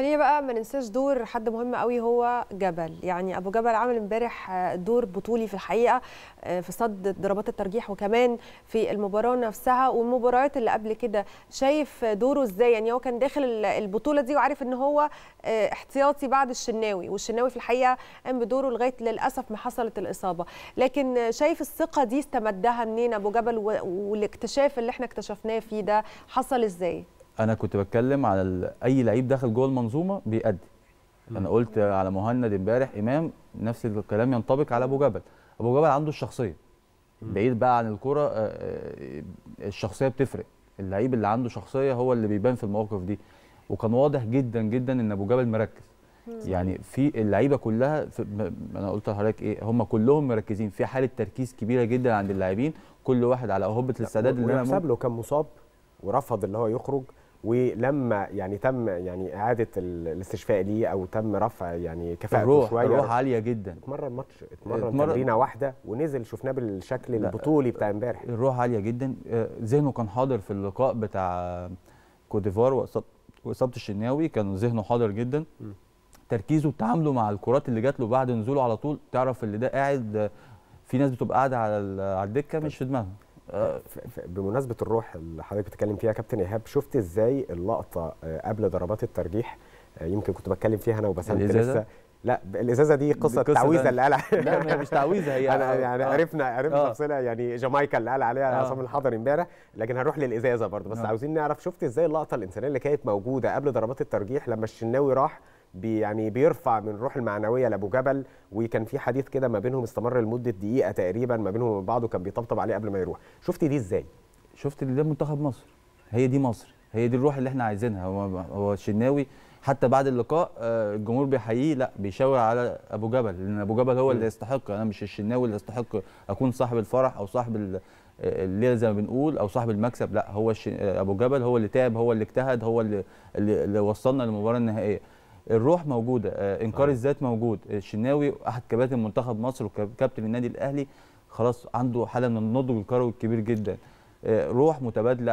خلينا بقى ما ننساش دور حد مهم قوي هو جبل يعني ابو جبل عمل امبارح دور بطولي في الحقيقه آه، في صد ضربات الترجيح وكمان في المباراه نفسها والمباريات اللي قبل كده شايف دوره ازاي يعني هو كان داخل البطوله دي وعارف ان هو آه، احتياطي بعد الشناوي والشناوي في الحقيقه قام بدوره لغايه للاسف ما حصلت الاصابه لكن شايف الثقه دي استمدها منين ابو جبل والاكتشاف اللي احنا اكتشفناه فيه ده حصل ازاي انا كنت بتكلم على اي لعيب داخل جوه المنظومه بيأدي انا قلت على مهند امبارح امام نفس الكلام ينطبق على ابو جبل ابو جبل عنده الشخصيه بعيد بقى عن الكره آه، آه، الشخصيه بتفرق اللعيب اللي عنده شخصيه هو اللي بيبان في المواقف دي وكان واضح جدا جدا ان ابو جبل مركز يعني في اللعيبه كلها في انا قلت لحضرتك ايه هم كلهم مركزين في حاله تركيز كبيره جدا عند اللاعبين كل واحد على هبه الاستعداد اللي انا له كان مصاب ورفض اللي هو يخرج ولما يعني تم يعني اعاده الاستشفاء ليه او تم رفع يعني كفاءته الروح شويه الروح عاليه جدا اتمرن ماتش اتمرن اتمر... تمرينه واحده ونزل شفناه بالشكل البطولي بتاع امبارح الروح عاليه جدا آه، ذهنه كان حاضر في اللقاء بتاع كوديفار واصابه الشناوي كان ذهنه حاضر جدا م. تركيزه وتعامله مع الكرات اللي جات له بعد نزوله على طول تعرف اللي ده قاعد في ناس بتبقى قاعده على الدكه مش في دماغها آه، بمناسبه الروح اللي حضرتك بتتكلم فيها يا كابتن ايهاب شفت ازاي اللقطه آه، قبل ضربات الترجيح آه، يمكن كنت بتكلم فيها انا وبسنت لسه لا الازازه دي قصه تعويذه اللي قالها لا هي مش تعويذه هي انا يعني آه. عرفنا عرفنا نفسنا يعني جامايكا اللي قال عليها عصام الحضري امبارح لكن هنروح للازازه برضه بس آه. عاوزين نعرف شفت ازاي اللقطه الانسانيه اللي كانت موجوده قبل ضربات الترجيح لما الشناوي راح بي يعني بيرفع من الروح المعنويه لابو جبل وكان في حديث كده ما بينهم استمر لمده دقيقه تقريبا ما بينهم وبين بعضه كان بيطبطب عليه قبل ما يروح شفت دي ازاي شفت ده منتخب مصر هي دي مصر هي دي الروح اللي احنا عايزينها هو هو الشناوي حتى بعد اللقاء آه، الجمهور بيحييه لا بيشاور على ابو جبل لان ابو جبل هو اللي يستحق انا مش الشناوي اللي يستحق اكون صاحب الفرح او صاحب الليله زي ما بنقول او صاحب المكسب لا هو ابو جبل هو اللي تعب هو اللي اجتهد هو اللي, اللي وصلنا للمباراه النهائيه الروح موجوده آه، انكار أيوة. الذات موجود الشناوي احد كباتن منتخب مصر وكابتن النادي الاهلي خلاص عنده حاله من النضج الكروي الكبير جدا آه، روح متبادله